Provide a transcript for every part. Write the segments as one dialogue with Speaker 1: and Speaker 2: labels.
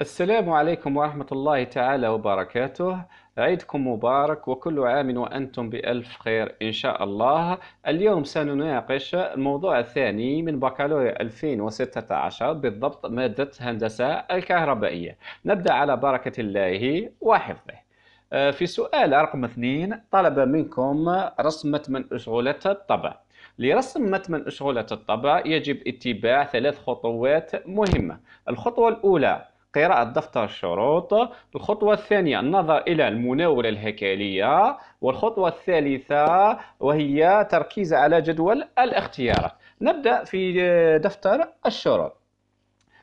Speaker 1: السلام عليكم ورحمة الله تعالى وبركاته عيدكم مبارك وكل عام وأنتم بألف خير إن شاء الله اليوم سنناقش الموضوع الثاني من بكالوريا 2016 بالضبط مادة هندسة الكهربائية نبدأ على بركة الله وحفظه آه، في سؤال رقم اثنين طلب منكم رسمة من أشغلة الطبع لرسم متمن أشغلة الطبع يجب اتباع ثلاث خطوات مهمة الخطوة الأولى قراءة دفتر الشروط الخطوة الثانية النظر إلى المناولة الهيكلية والخطوة الثالثة وهي تركيز على جدول الاختيارات نبدأ في دفتر الشروط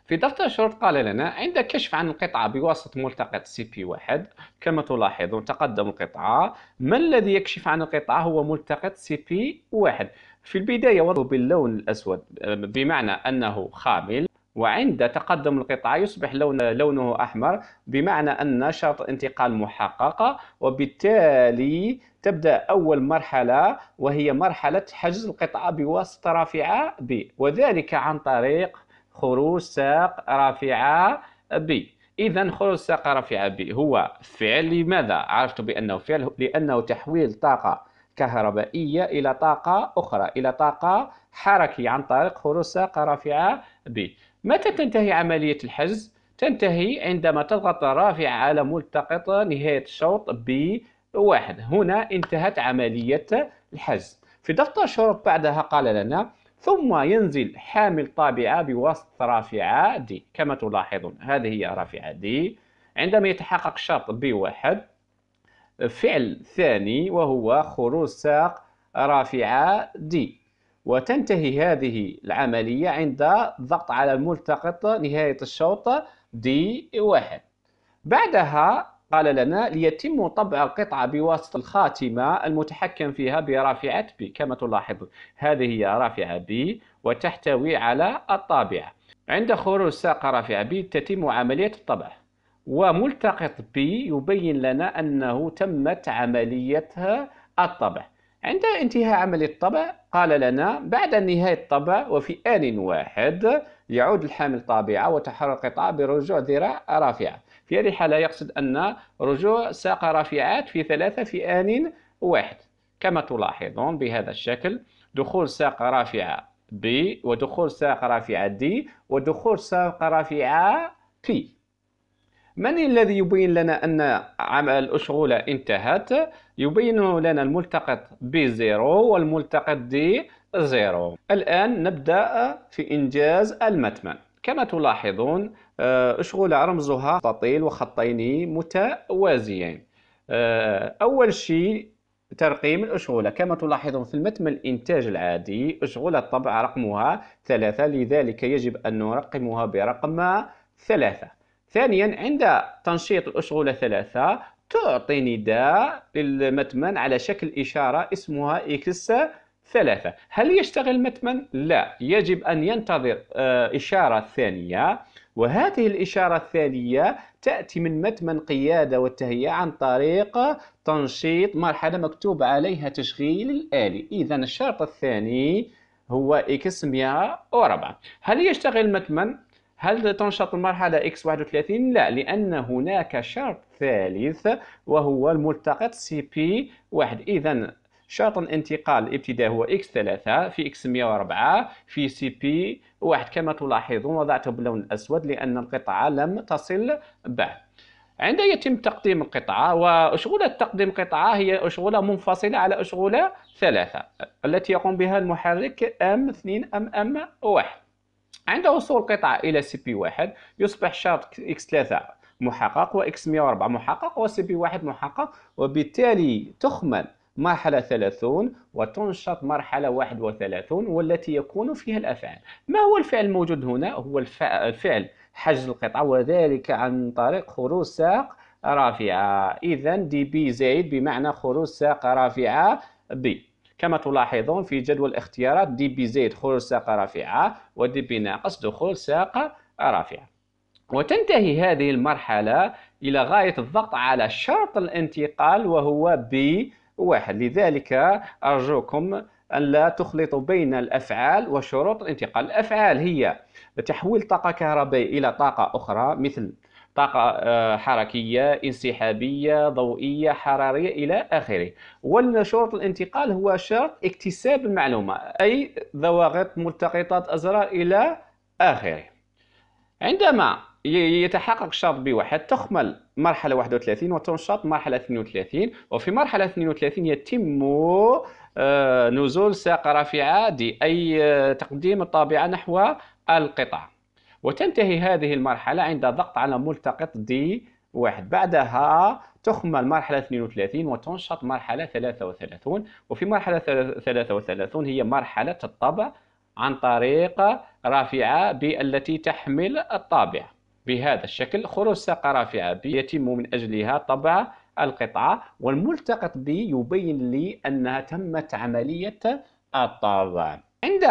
Speaker 1: في دفتر الشروط قال لنا عند كشف عن القطعة بواسطة ملتقط سي بي واحد كما تلاحظون تقدم القطعة ما الذي يكشف عن القطعة هو ملتقط سي بي واحد في البداية وضعه باللون الأسود بمعنى أنه خامل وعند تقدم القطاع يصبح لون لونه أحمر بمعنى أن شرط انتقال محققة وبالتالي تبدأ أول مرحلة وهي مرحلة حجز القطعة بواسطة رافعة B وذلك عن طريق خروج ساق رافعة B إذا خروج ساق رافعة B هو فعل لماذا؟ عرفت بأنه فعل لأنه تحويل طاقة كهربائية إلى طاقة أخرى إلى طاقة حركي عن طريق خروج ساق رافعة B متى تنتهي عملية الحجز؟ تنتهي عندما تضغط رافع على ملتقط نهاية الشوط بواحد هنا انتهت عملية الحجز في دفتر الشروط بعدها قال لنا ثم ينزل حامل طابعة بواسطة رافعة دي كما تلاحظون هذه هي رافعة دي عندما يتحقق الشرط بواحد فعل ثاني وهو خروج ساق رافعة دي وتنتهي هذه العملية عند الضغط على الملتقط نهاية الشوط دي واحد بعدها قال لنا ليتم طبع القطعة بواسطة الخاتمة المتحكم فيها برافعة B كما تلاحظون هذه هي رافعة B وتحتوي على الطابعة عند خروج ساقة رافعة B تتم عملية الطبع وملتقط B يبين لنا أنه تمت عملية الطبع عند انتهاء عمل الطبع قال لنا بعد نهاية الطبع وفي آن واحد يعود الحامل طابعة وتحرر القطعة برجوع ذراع رافعة في هذه الحالة يقصد أن رجوع ساق رافعات في ثلاثة في آن واحد كما تلاحظون بهذا الشكل دخول ساق رافعة B ودخول ساق رافعة D ودخول ساق رافعة P من الذي يبين لنا أن عمل الأشغولة انتهت يبين لنا الملتقط ب 0 والملتقط دي 0 الآن نبدأ في إنجاز المتمن كما تلاحظون آه، أشغولة رمزها مستطيل وخطين متوازيين آه، أول شيء ترقيم الأشغولة كما تلاحظون في المتم الإنتاج العادي أشغولة طبع رقمها ثلاثة لذلك يجب أن نرقمها برقم ثلاثة ثانيا عند تنشيط الأشغولة ثلاثة تعطي نداء للمتمن على شكل إشارة اسمها إكس ثلاثة هل يشتغل المتمن؟ لا يجب أن ينتظر آه، إشارة ثانية وهذه الإشارة الثانية تأتي من متمن قيادة والتهيئة عن طريق تنشيط مرحلة مكتوب عليها تشغيل الآلي إذا الشرط الثاني هو إكس 104 هل يشتغل المتمن؟ هل تنشط المرحلة X31؟ لا لأن هناك شرط ثالث وهو الملتقط CP1 إذا شرط الانتقال الابتداء هو X3 في X104 في CP1 كما تلاحظون وضعته باللون الأسود لأن القطعة لم تصل بعد عند يتم تقديم القطعة وأشغولة تقديم قطعة هي أشغولة منفصلة على أشغولة ثلاثة التي يقوم بها المحرك M2 أم M1 عند وصول قطعة إلى سي بي واحد يصبح شرط إكس ثلاثة محقق وإكس 104 محقق وسي بي واحد محقق وبالتالي تخمن مرحلة 30 وتنشط مرحلة 31 والتي يكون فيها الأفعال ما هو الفعل الموجود هنا؟ هو الفعل حجز القطعة وذلك عن طريق خروج ساق رافعة إذا دي بي زائد بمعنى خروج ساق رافعة بي كما تلاحظون في جدول الاختيارات دي بي زيد خروج ساقة رافعة ودي بي ناقص دخول ساقة رافعة وتنتهي هذه المرحلة إلى غاية الضغط على شرط الانتقال وهو بي واحد لذلك أرجوكم أن لا تخلطوا بين الأفعال وشروط الانتقال الأفعال هي تحويل طاقة كهربائية إلى طاقة أخرى مثل طاقة آه، حركية انسحابية ضوئية حرارية إلى آخره والشرط الانتقال هو شرط اكتساب المعلومة أي ضواغط ملتقطات أزرار إلى آخره عندما يتحقق الشرط بواحد تخمل مرحلة 31 وتنشط مرحلة 32 وفي مرحلة 32 يتم آه، نزول ساق رافعة دي أي آه، تقديم الطابعة نحو القطع وتنتهي هذه المرحلة عند ضغط على ملتقط دي واحد بعدها تخمل مرحلة 32 وتنشط مرحلة 33 وفي مرحلة 33 هي مرحلة الطبع عن طريق رافعة التي تحمل الطابع بهذا الشكل خروج ساقة رافعة B يتم من أجلها طبع القطعة والملتقط ب يبين لي أنها تمت عملية الطبع عند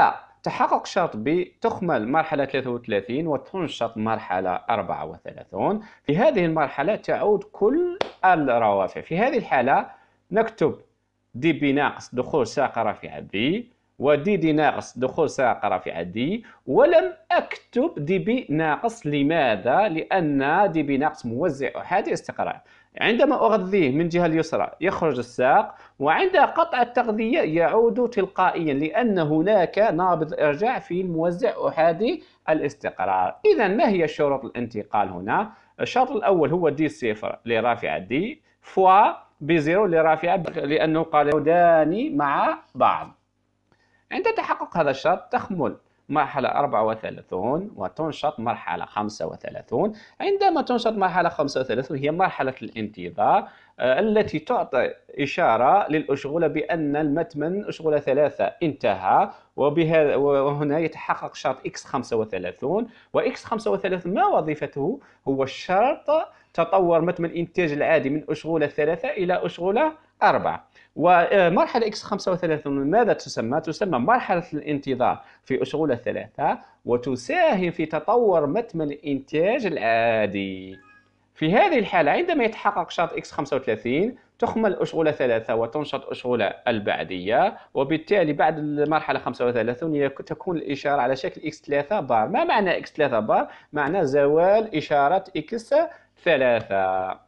Speaker 1: تحقق شرط ب تخمل مرحلة 33 وتنشط مرحلة 34 في هذه المرحلة تعود كل الروافع في هذه الحالة نكتب دي بي ناقص دخول ساقة رافعة بي ودي ناقص دخول ساق رفع دي ولم أكتب دي بي ناقص لماذا؟ لأن دي بي ناقص موزع أحادي استقرار عندما أغذيه من جهة اليسرى يخرج الساق وعند قطع التغذية يعود تلقائيا لأن هناك نابض إرجاع في الموزع أحادي الاستقرار إذا ما هي شروط الانتقال هنا؟ الشرط الأول هو دي صفر لرافعة دي فوا بزيرو لرافعة لأنه قال داني مع بعض عند تحقق هذا الشرط تخمل مرحلة 34 وتنشط مرحلة 35 عندما تنشط مرحلة 35 هي مرحلة الانتظار آه، التي تعطي إشارة للأشغلة بأن المتمن أشغلة ثلاثة انتهى وبهذا وهنا يتحقق شرط إكس 35 وإكس 35 ما وظيفته هو الشرط تطور متمن الإنتاج العادي من أشغولة ثلاثة إلى أشغولة أربعة ومرحلة إكس 35 ماذا تسمى؟ تسمى مرحلة الانتظار في أشغولة ثلاثة وتساهم في تطور متمن الإنتاج العادي في هذه الحالة عندما يتحقق شرط إكس 35 تخمل أشغلة ثلاثة وتنشط أشغلة البعدية وبالتالي بعد المرحلة 35 تكون الإشارة على شكل إكس 3 بار ما معنى إكس 3 بار؟ معنى زوال إشارة إكس 3